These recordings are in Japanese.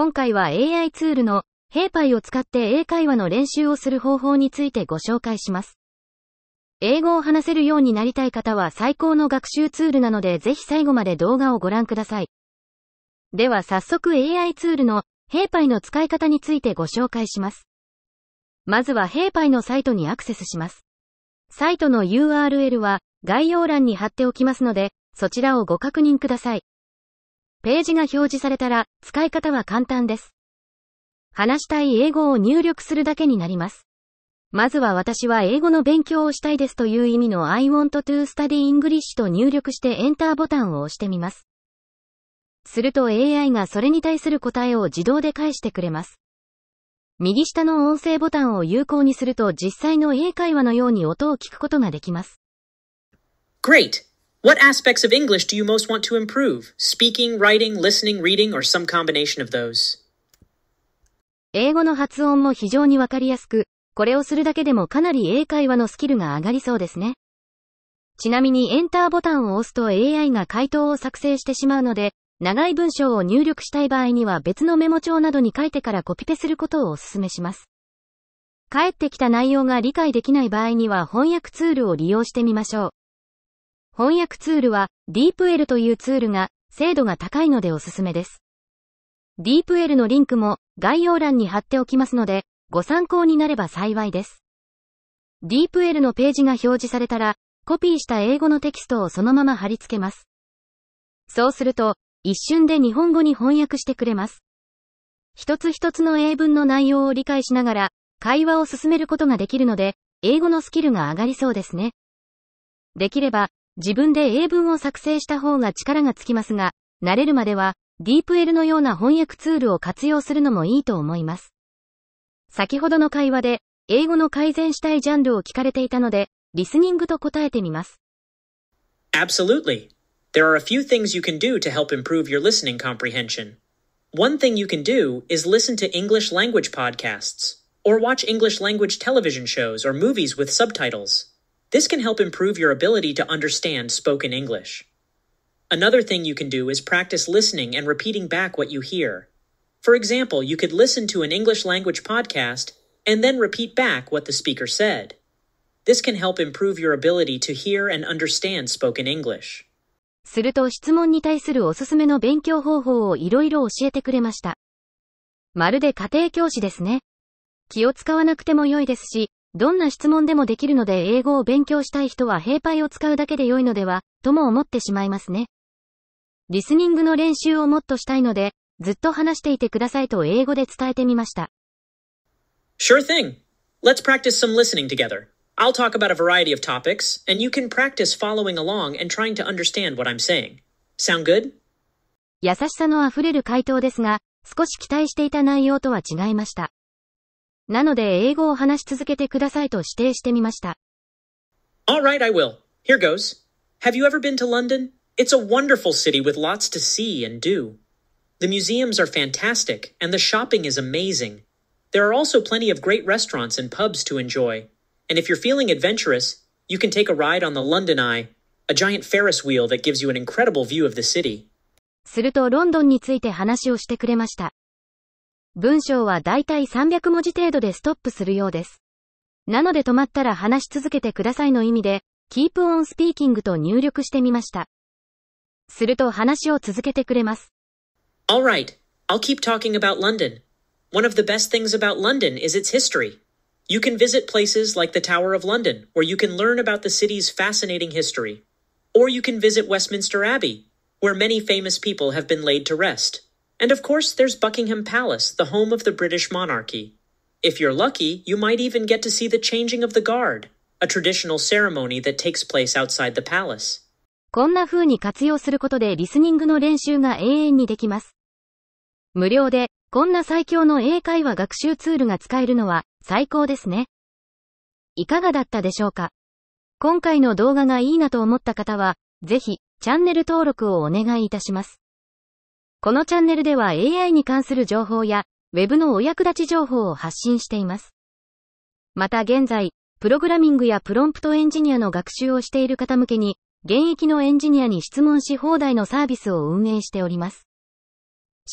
今回は AI ツールのヘイパイを使って英会話の練習をする方法についてご紹介します。英語を話せるようになりたい方は最高の学習ツールなのでぜひ最後まで動画をご覧ください。では早速 AI ツールのヘイパイの使い方についてご紹介します。まずはヘイパイのサイトにアクセスします。サイトの URL は概要欄に貼っておきますので、そちらをご確認ください。ページが表示されたら、使い方は簡単です。話したい英語を入力するだけになります。まずは私は英語の勉強をしたいですという意味の I want to study English と入力してエンターボタンを押してみます。すると AI がそれに対する答えを自動で返してくれます。右下の音声ボタンを有効にすると実際の英会話のように音を聞くことができます。Great! What aspects of English do you most want to improve? Speaking, writing, listening, reading, or some combination of those? 英語の発音も非常にわかりやすく、これをするだけでもかなり英会話のスキルが上がりそうですね。ちなみにエンターボタンを押すと AI が回答を作成してしまうので、長い文章を入力したい場合には別のメモ帳などに書いてからコピペすることをお勧めします。返ってきた内容が理解できない場合には翻訳ツールを利用してみましょう。翻訳ツールは DeepL というツールが精度が高いのでおすすめです。DeepL のリンクも概要欄に貼っておきますので、ご参考になれば幸いです。DeepL のページが表示されたら、コピーした英語のテキストをそのまま貼り付けます。そうすると、一瞬で日本語に翻訳してくれます。一つ一つの英文の内容を理解しながら、会話を進めることができるので、英語のスキルが上がりそうですね。できれば、自分で英文を作成した方が力がつきますが、慣れるまでは、DeepL のような翻訳ツールを活用するのもいいと思います。先ほどの会話で、英語の改善したいジャンルを聞かれていたので、リスニングと答えてみます。Absolutely. There are a few things you can do to help improve your listening comprehension. One thing you can do is listen to English language podcasts, or watch English language television shows or movies with subtitles. This can help improve your ability to understand spoken English. Another thing you can do is practice listening and repeating back what you hear. For example, you could listen to an English language podcast and then repeat back what the speaker said. This can help improve your ability to hear and understand spoken English. すると質問に対するおすすめの勉強方法をいろいろ教えてくれました。まるで家庭教師ですね。気を使わなくても良いですし、どんな質問でもできるので英語を勉強したい人は平牌を使うだけで良いのでは、とも思ってしまいますね。リスニングの練習をもっとしたいので、ずっと話していてくださいと英語で伝えてみました。Sure thing! Let's practice some listening together. I'll talk about a variety of topics, and you can practice following along and trying to understand what I'm saying. Sound good? 優しさのあふれる回答ですが、少し期待していた内容とは違いました。なので英語を話し続けてくださいと指定してみました。Alright, I will. Here goes. Have you ever been to London? It's a wonderful city with lots to see and do. The museums are fantastic and the shopping is amazing. There are also plenty of great restaurants and pubs to enjoy. And if you're feeling adventurous, you can take a ride on the London Eye, a giant Ferris wheel that gives you an incredible view of the city. するとロンドンについて話をしてくれました。文章はだいたい300文字程度でストップするようです。なので止まったら話し続けてくださいの意味で、keep on speaking と入力してみました。すると話を続けてくれます。Alright, I'll keep talking about London. One of the best things about London is its history. You can visit places like the Tower of London, where you can learn about the city's fascinating history. Or you can visit Westminster Abbey, where many famous people have been laid to rest. And of course, there's Buckingham Palace, the home of the British monarchy. If you're lucky, you might even get to see the changing of the guard, a traditional ceremony that takes place outside the palace. こんな風に活用することでリスニングの練習が永遠にできます。無料で、こんな最強の英会話学習ツールが使えるのは最高ですね。いかがだったでしょうか今回の動画がいいなと思った方は、ぜひ、チャンネル登録をお願いいたします。このチャンネルでは AI に関する情報や、Web のお役立ち情報を発信しています。また現在、プログラミングやプロンプトエンジニアの学習をしている方向けに、現役のエンジニアに質問し放題のサービスを運営しております。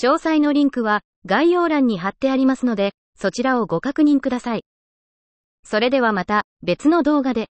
詳細のリンクは概要欄に貼ってありますので、そちらをご確認ください。それではまた別の動画で。